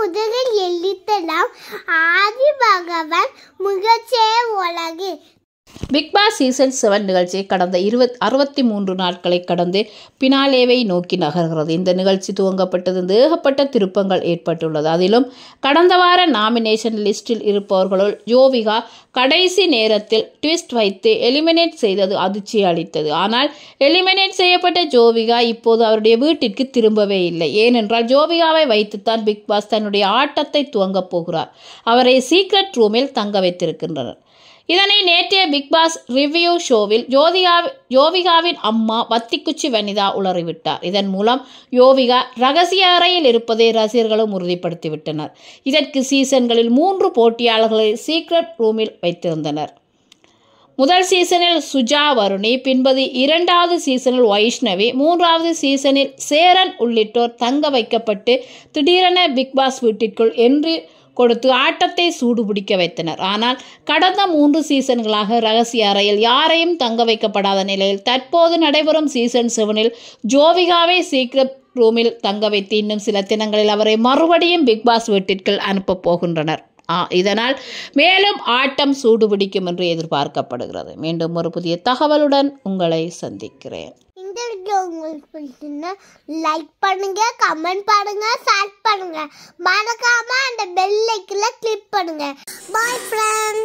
முதலில் எழுத்தலாம் ஆதி பகவான் முகச்சி Bigg Boss season seven நிகழ்ச்சி கடந்த இருபத் அறுபத்தி மூன்று நாட்களை கடந்து பினாலேவை நோக்கி நகர்கிறது இந்த நிகழ்ச்சி துவங்கப்பட்டது ஏகப்பட்ட திருப்பங்கள் ஏற்பட்டுள்ளது அதிலும் கடந்த வார நாமினேஷன் லிஸ்டில் இருப்பவர்களுள் யோவிகா கடைசி நேரத்தில் ட்விஸ்ட் வைத்து எலிமினேட் செய்தது அதிர்ச்சி அளித்தது ஆனால் எலிமினேட் செய்யப்பட்ட ஜோவிகா இப்போது அவருடைய வீட்டிற்கு திரும்பவே இல்லை ஏனென்றால் ஜோவிகாவை வைத்துத்தான் பிக்பாஸ் தன்னுடைய ஆட்டத்தை துவங்கப் போகிறார் அவரை சீக்ரெட் ரூமில் தங்க வைத்திருக்கின்றனர் இதனை நேற்றைய பிக்பாஸ் ரிவ்யூ ஷோவில் ஜோதிகா யோவிகாவின் அம்மா வத்திக்குச்சி வனிதா உளறிவிட்டார் இதன் மூலம் யோவிகா ரகசிய அறையில் இருப்பதை ரசிகர்களும் உறுதிப்படுத்திவிட்டனர் இதற்கு சீசன்களில் மூன்று போட்டியாளர்களை சீக்ரெட் ரூமில் வைத்திருந்தனர் முதல் சீசனில் சுஜா வருணி பின்பது இரண்டாவது சீசனில் வைஷ்ணவி மூன்றாவது சீசனில் சேரன் உள்ளிட்டோர் தங்க வைக்கப்பட்டு திடீரென பிக்பாஸ் வீட்டிற்குள் என்று கொடுத்து ஆட்டத்தை சூடுபிடிக்க வைத்தனர் ஆனால் கடந்த மூன்று சீசன்களாக ரகசிய அறையில் யாரையும் தங்க வைக்கப்படாத நிலையில் தற்போது நடைபெறும் சீசன் செவனில் ஜோவிகாவை சீக்கிரம் ரூமில் தங்க வைத்து இன்னும் சில தினங்களில் அவரை மறுபடியும் பிக் பாஸ் வீட்டிற்குள் அனுப்பப் போகின்றனர் இதனால் மேலும் ஆட்டம் சூடுபிடிக்கும் என்று எதிர்பார்க்கப்படுகிறது மீண்டும் ஒரு புதிய தகவலுடன் உங்களை சந்திக்கிறேன் இந்த வீடியோ உங்களுக்கு பிடிச்சிருந்தா லைக் பண்ணுங்க கமெண்ட் பண்ணுங்க ஷேர் பண்ணுங்க மறக்காம பண்ணுங்க பாய் ஃப்ரெண்ட்